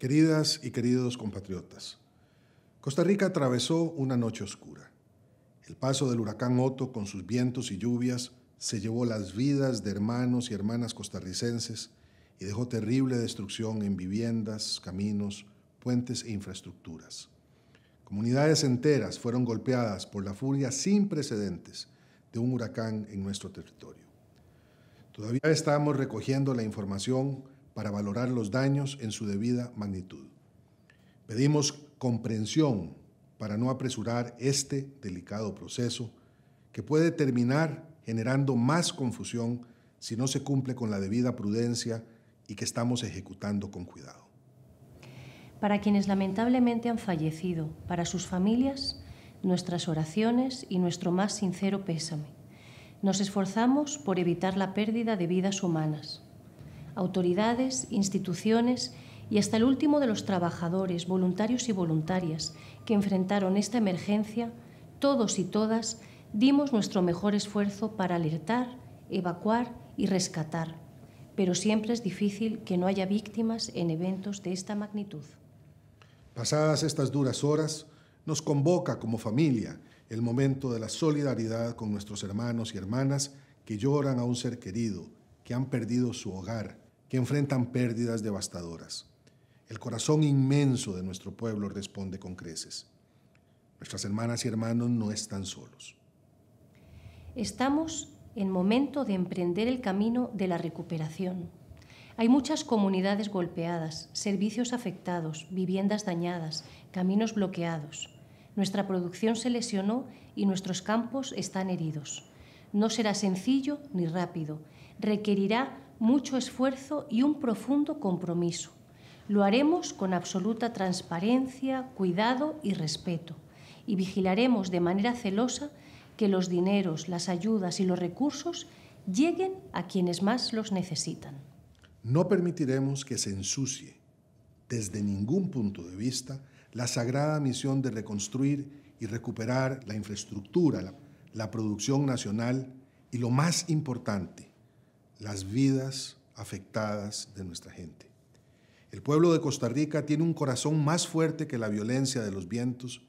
Queridas y queridos compatriotas, Costa Rica atravesó una noche oscura. El paso del huracán Otto con sus vientos y lluvias se llevó las vidas de hermanos y hermanas costarricenses y dejó terrible destrucción en viviendas, caminos, puentes e infraestructuras. Comunidades enteras fueron golpeadas por la furia sin precedentes de un huracán en nuestro territorio. Todavía estamos recogiendo la información para valorar los daños en su debida magnitud. Pedimos comprensión para no apresurar este delicado proceso que puede terminar generando más confusión si no se cumple con la debida prudencia y que estamos ejecutando con cuidado. Para quienes lamentablemente han fallecido, para sus familias, nuestras oraciones y nuestro más sincero pésame. Nos esforzamos por evitar la pérdida de vidas humanas autoridades, instituciones y hasta el último de los trabajadores, voluntarios y voluntarias que enfrentaron esta emergencia, todos y todas dimos nuestro mejor esfuerzo para alertar, evacuar y rescatar. Pero siempre es difícil que no haya víctimas en eventos de esta magnitud. Pasadas estas duras horas, nos convoca como familia el momento de la solidaridad con nuestros hermanos y hermanas que lloran a un ser querido, que han perdido su hogar, que enfrentan pérdidas devastadoras. El corazón inmenso de nuestro pueblo responde con creces. Nuestras hermanas y hermanos no están solos. Estamos en momento de emprender el camino de la recuperación. Hay muchas comunidades golpeadas, servicios afectados, viviendas dañadas, caminos bloqueados. Nuestra producción se lesionó y nuestros campos están heridos. No será sencillo ni rápido, requerirá mucho esfuerzo y un profundo compromiso. Lo haremos con absoluta transparencia, cuidado y respeto y vigilaremos de manera celosa que los dineros, las ayudas y los recursos lleguen a quienes más los necesitan. No permitiremos que se ensucie, desde ningún punto de vista, la sagrada misión de reconstruir y recuperar la infraestructura, la, producción nacional y, lo más importante, las vidas afectadas de nuestra gente. El pueblo de Costa Rica tiene un corazón más fuerte que la violencia de los vientos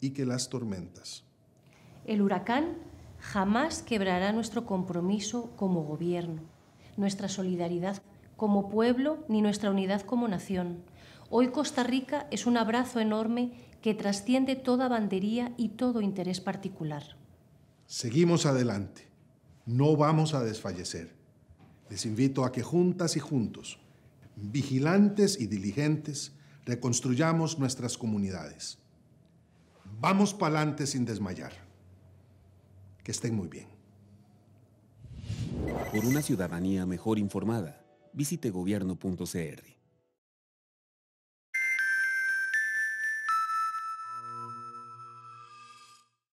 y que las tormentas. El huracán jamás quebrará nuestro compromiso como gobierno, nuestra solidaridad como pueblo ni nuestra unidad como nación. Hoy Costa Rica es un abrazo enorme que trasciende toda bandería y todo interés particular. Seguimos adelante, no vamos a desfallecer. Les invito a que juntas y juntos, vigilantes y diligentes, reconstruyamos nuestras comunidades. Vamos para adelante sin desmayar. Que estén muy bien. Por una ciudadanía mejor informada, visite gobierno.cr.